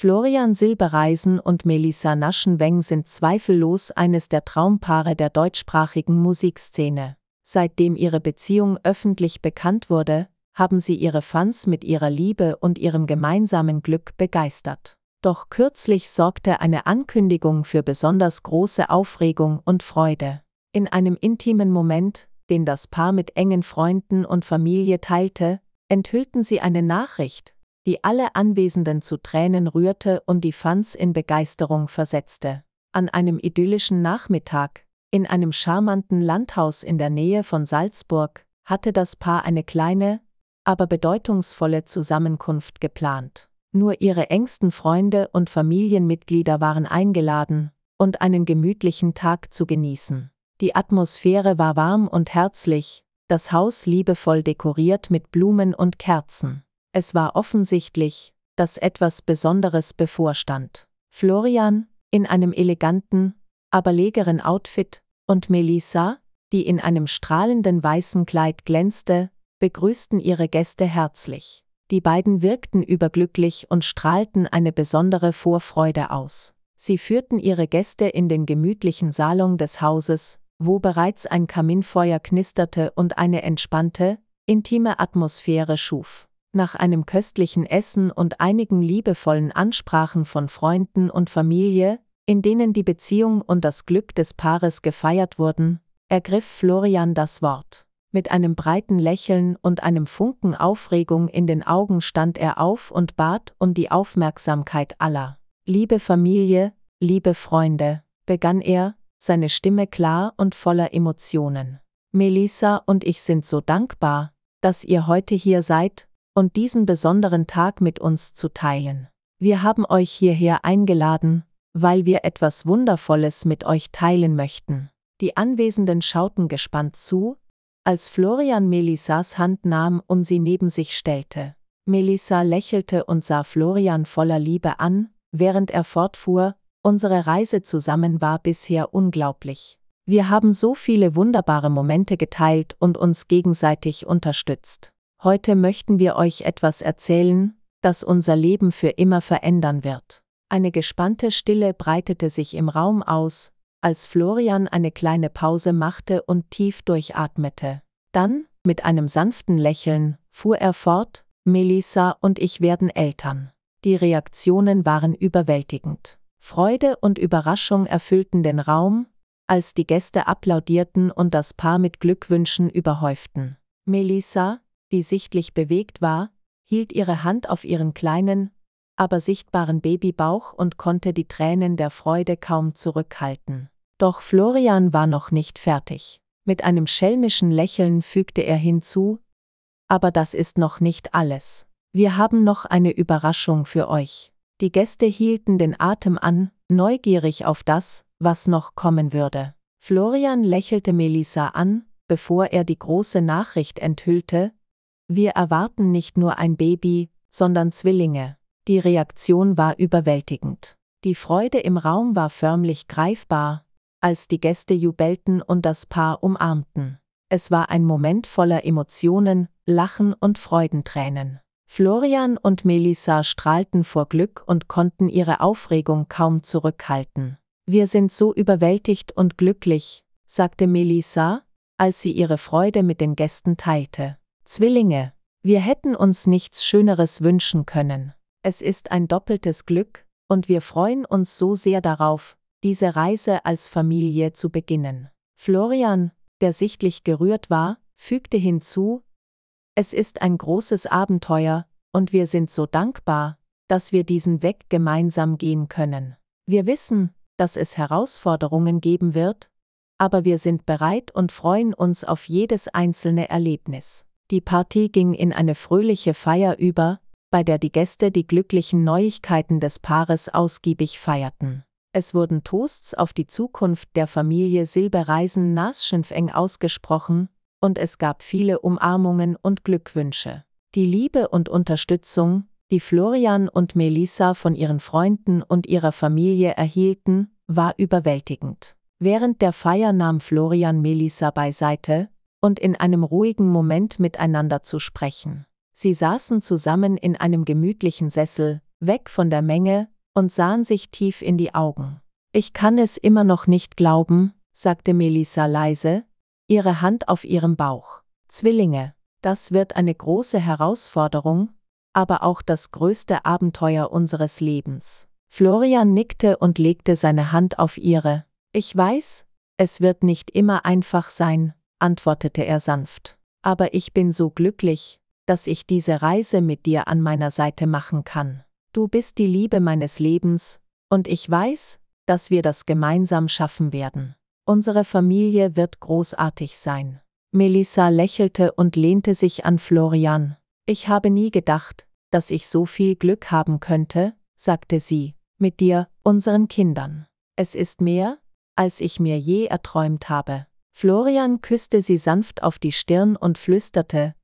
Florian Silbereisen und Melissa Naschenweng sind zweifellos eines der Traumpaare der deutschsprachigen Musikszene. Seitdem ihre Beziehung öffentlich bekannt wurde, haben sie ihre Fans mit ihrer Liebe und ihrem gemeinsamen Glück begeistert. Doch kürzlich sorgte eine Ankündigung für besonders große Aufregung und Freude. In einem intimen Moment, den das Paar mit engen Freunden und Familie teilte, enthüllten sie eine Nachricht, die alle Anwesenden zu Tränen rührte und die Fans in Begeisterung versetzte. An einem idyllischen Nachmittag, in einem charmanten Landhaus in der Nähe von Salzburg, hatte das Paar eine kleine, aber bedeutungsvolle Zusammenkunft geplant. Nur ihre engsten Freunde und Familienmitglieder waren eingeladen, und einen gemütlichen Tag zu genießen. Die Atmosphäre war warm und herzlich, das Haus liebevoll dekoriert mit Blumen und Kerzen. Es war offensichtlich, dass etwas Besonderes bevorstand. Florian, in einem eleganten, aber legeren Outfit, und Melissa, die in einem strahlenden weißen Kleid glänzte, begrüßten ihre Gäste herzlich. Die beiden wirkten überglücklich und strahlten eine besondere Vorfreude aus. Sie führten ihre Gäste in den gemütlichen Salon des Hauses, wo bereits ein Kaminfeuer knisterte und eine entspannte, intime Atmosphäre schuf. Nach einem köstlichen Essen und einigen liebevollen Ansprachen von Freunden und Familie, in denen die Beziehung und das Glück des Paares gefeiert wurden, ergriff Florian das Wort. Mit einem breiten Lächeln und einem Funken Aufregung in den Augen stand er auf und bat um die Aufmerksamkeit aller. Liebe Familie, liebe Freunde, begann er, seine Stimme klar und voller Emotionen. Melissa und ich sind so dankbar, dass ihr heute hier seid und diesen besonderen Tag mit uns zu teilen. Wir haben euch hierher eingeladen, weil wir etwas Wundervolles mit euch teilen möchten. Die Anwesenden schauten gespannt zu, als Florian Melissas Hand nahm und sie neben sich stellte. Melissa lächelte und sah Florian voller Liebe an, während er fortfuhr, unsere Reise zusammen war bisher unglaublich. Wir haben so viele wunderbare Momente geteilt und uns gegenseitig unterstützt. Heute möchten wir euch etwas erzählen, das unser Leben für immer verändern wird. Eine gespannte Stille breitete sich im Raum aus, als Florian eine kleine Pause machte und tief durchatmete. Dann, mit einem sanften Lächeln, fuhr er fort, Melissa und ich werden Eltern. Die Reaktionen waren überwältigend. Freude und Überraschung erfüllten den Raum, als die Gäste applaudierten und das Paar mit Glückwünschen überhäuften. Melissa, die sichtlich bewegt war, hielt ihre Hand auf ihren kleinen, aber sichtbaren Babybauch und konnte die Tränen der Freude kaum zurückhalten. Doch Florian war noch nicht fertig. Mit einem schelmischen Lächeln fügte er hinzu, aber das ist noch nicht alles. Wir haben noch eine Überraschung für euch. Die Gäste hielten den Atem an, neugierig auf das, was noch kommen würde. Florian lächelte Melissa an, bevor er die große Nachricht enthüllte, wir erwarten nicht nur ein Baby, sondern Zwillinge. Die Reaktion war überwältigend. Die Freude im Raum war förmlich greifbar, als die Gäste jubelten und das Paar umarmten. Es war ein Moment voller Emotionen, Lachen und Freudentränen. Florian und Melissa strahlten vor Glück und konnten ihre Aufregung kaum zurückhalten. Wir sind so überwältigt und glücklich, sagte Melissa, als sie ihre Freude mit den Gästen teilte. Zwillinge, wir hätten uns nichts Schöneres wünschen können. Es ist ein doppeltes Glück, und wir freuen uns so sehr darauf, diese Reise als Familie zu beginnen. Florian, der sichtlich gerührt war, fügte hinzu, es ist ein großes Abenteuer, und wir sind so dankbar, dass wir diesen Weg gemeinsam gehen können. Wir wissen, dass es Herausforderungen geben wird, aber wir sind bereit und freuen uns auf jedes einzelne Erlebnis. Die Partie ging in eine fröhliche Feier über, bei der die Gäste die glücklichen Neuigkeiten des Paares ausgiebig feierten. Es wurden Toasts auf die Zukunft der Familie Silbereisen naschenfeng ausgesprochen, und es gab viele Umarmungen und Glückwünsche. Die Liebe und Unterstützung, die Florian und Melissa von ihren Freunden und ihrer Familie erhielten, war überwältigend. Während der Feier nahm Florian Melissa beiseite, und in einem ruhigen Moment miteinander zu sprechen. Sie saßen zusammen in einem gemütlichen Sessel, weg von der Menge, und sahen sich tief in die Augen. Ich kann es immer noch nicht glauben, sagte Melissa leise, ihre Hand auf ihrem Bauch. Zwillinge, das wird eine große Herausforderung, aber auch das größte Abenteuer unseres Lebens. Florian nickte und legte seine Hand auf ihre. Ich weiß, es wird nicht immer einfach sein, antwortete er sanft. Aber ich bin so glücklich, dass ich diese Reise mit dir an meiner Seite machen kann. Du bist die Liebe meines Lebens, und ich weiß, dass wir das gemeinsam schaffen werden. Unsere Familie wird großartig sein. Melissa lächelte und lehnte sich an Florian. Ich habe nie gedacht, dass ich so viel Glück haben könnte, sagte sie, mit dir, unseren Kindern. Es ist mehr, als ich mir je erträumt habe. Florian küsste sie sanft auf die Stirn und flüsterte,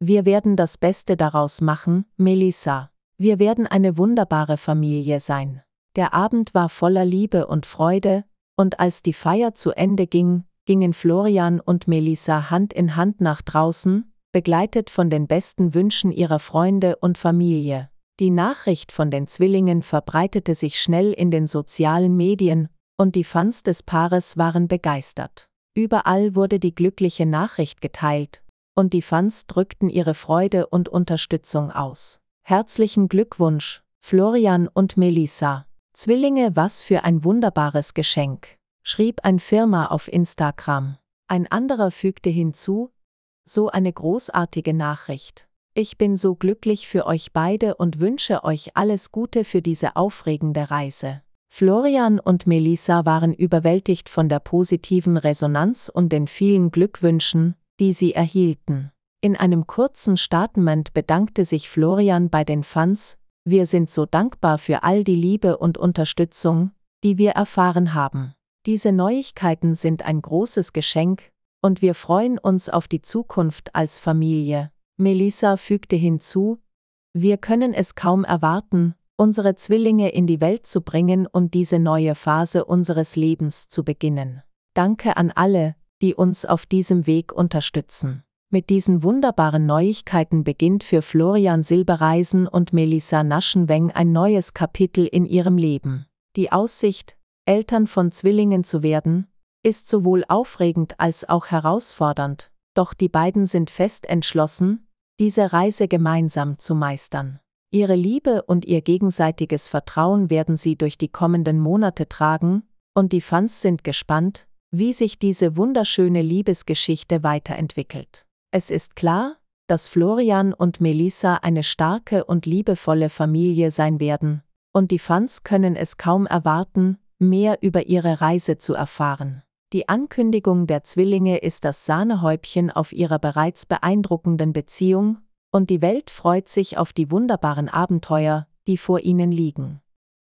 wir werden das Beste daraus machen, Melissa. Wir werden eine wunderbare Familie sein. Der Abend war voller Liebe und Freude, und als die Feier zu Ende ging, gingen Florian und Melissa Hand in Hand nach draußen, begleitet von den besten Wünschen ihrer Freunde und Familie. Die Nachricht von den Zwillingen verbreitete sich schnell in den sozialen Medien, und die Fans des Paares waren begeistert. Überall wurde die glückliche Nachricht geteilt, und die Fans drückten ihre Freude und Unterstützung aus. Herzlichen Glückwunsch, Florian und Melissa. Zwillinge, was für ein wunderbares Geschenk, schrieb ein Firma auf Instagram. Ein anderer fügte hinzu, so eine großartige Nachricht. Ich bin so glücklich für euch beide und wünsche euch alles Gute für diese aufregende Reise. Florian und Melissa waren überwältigt von der positiven Resonanz und den vielen Glückwünschen, die sie erhielten. In einem kurzen Statement bedankte sich Florian bei den Fans, wir sind so dankbar für all die Liebe und Unterstützung, die wir erfahren haben. Diese Neuigkeiten sind ein großes Geschenk, und wir freuen uns auf die Zukunft als Familie. Melissa fügte hinzu, wir können es kaum erwarten, unsere Zwillinge in die Welt zu bringen und diese neue Phase unseres Lebens zu beginnen. Danke an alle, die uns auf diesem Weg unterstützen. Mit diesen wunderbaren Neuigkeiten beginnt für Florian Silbereisen und Melissa Naschenweng ein neues Kapitel in ihrem Leben. Die Aussicht, Eltern von Zwillingen zu werden, ist sowohl aufregend als auch herausfordernd, doch die beiden sind fest entschlossen, diese Reise gemeinsam zu meistern. Ihre Liebe und ihr gegenseitiges Vertrauen werden sie durch die kommenden Monate tragen, und die Fans sind gespannt, wie sich diese wunderschöne Liebesgeschichte weiterentwickelt. Es ist klar, dass Florian und Melissa eine starke und liebevolle Familie sein werden, und die Fans können es kaum erwarten, mehr über ihre Reise zu erfahren. Die Ankündigung der Zwillinge ist das Sahnehäubchen auf ihrer bereits beeindruckenden Beziehung, und die Welt freut sich auf die wunderbaren Abenteuer, die vor ihnen liegen.